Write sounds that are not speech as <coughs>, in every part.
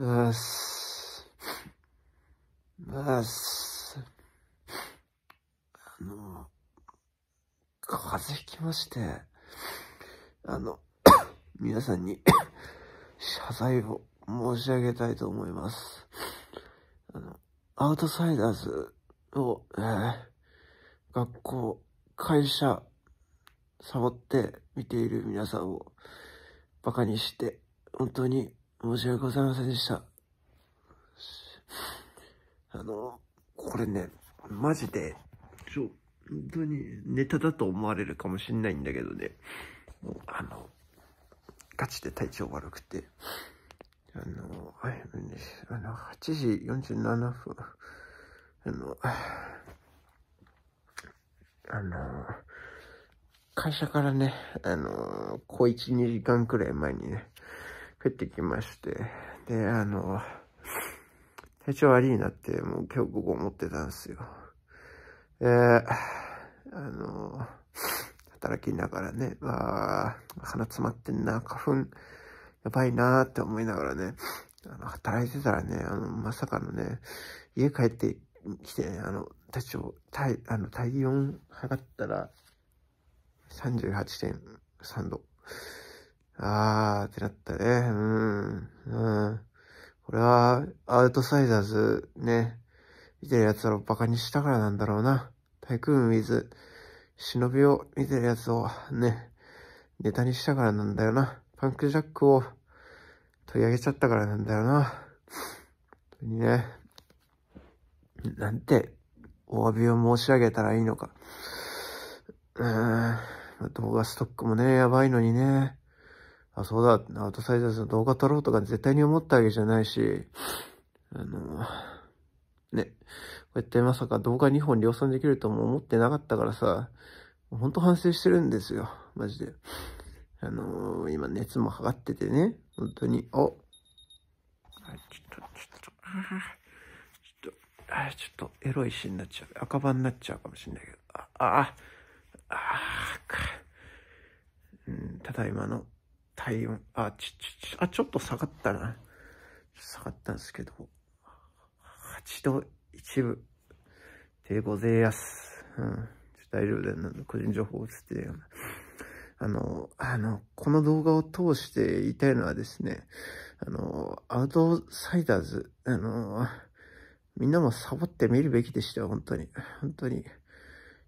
ますます。あの、風邪ひきまして、あの、<coughs> 皆さんに <coughs> 謝罪を申し上げたいと思います。あの、アウトサイダーズを、えー、学校、会社、サボって見ている皆さんをバカにして、本当に申し訳ございませんでした。あの、これね、マジで、ちょ、本当にネタだと思われるかもしんないんだけどね、もうあの、ガチで体調悪くて、あの、あの、8時47分、あの、あの、会社からね、あの、小1、2時間くらい前にね、帰ってきまして、で、あの、体調悪いなって、もう今日午後思ってたんですよ。え、あの、働きながらね、あ鼻詰まってんな、花粉、やばいなーって思いながらね、あの、働いてたらね、あの、まさかのね、家帰ってきて、ね、あの、体調、体、あの、体温測ったら、38.3度。あーってなったね。うん。うん。これは、アウトサイダーズ、ね。見てる奴らをバカにしたからなんだろうな。タイクーンウィズ、忍びを見てる奴を、ね。ネタにしたからなんだよな。パンクジャックを取り上げちゃったからなんだよな。本当にね。なんて、お詫びを申し上げたらいいのか。うーん。動画ストックもね、やばいのにね。あ、そうだ、アウトサイダーズの動画撮ろうとか絶対に思ったわけじゃないし、あの、ね、こうやってまさか動画2本量産できるとも思ってなかったからさ、ほんと反省してるんですよ、マジで。あの今熱も測っててね、本当に、おちょっと、ちょっと、ちょっと、あちょっとエロいしになっちゃう。赤羽になっちゃうかもしれないけど、あ、あ、あ、か。うん、ただいまの体温、あ、ち、ち、あ、ちょっと下がったな。下がったんですけど、8度一部でごぜやす。うん。大丈夫だよ、ね。個人情報映ってるよな。あの、あの、この動画を通して言いたいのはですね、あの、アウトサイダーズ、あの、みんなもサボって見るべきでしたよ、本当に。本当に。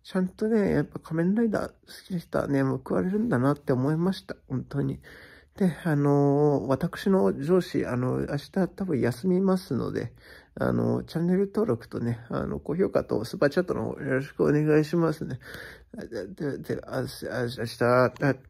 ちゃんとね、やっぱ仮面ライダー好きな人はね、報われるんだなって思いました。本当に。で、あのー、私の上司、あの、明日多分休みますので、あの、チャンネル登録とね、あの、高評価とスーパーチャットの方よろしくお願いしますね。で、で、であ、明日、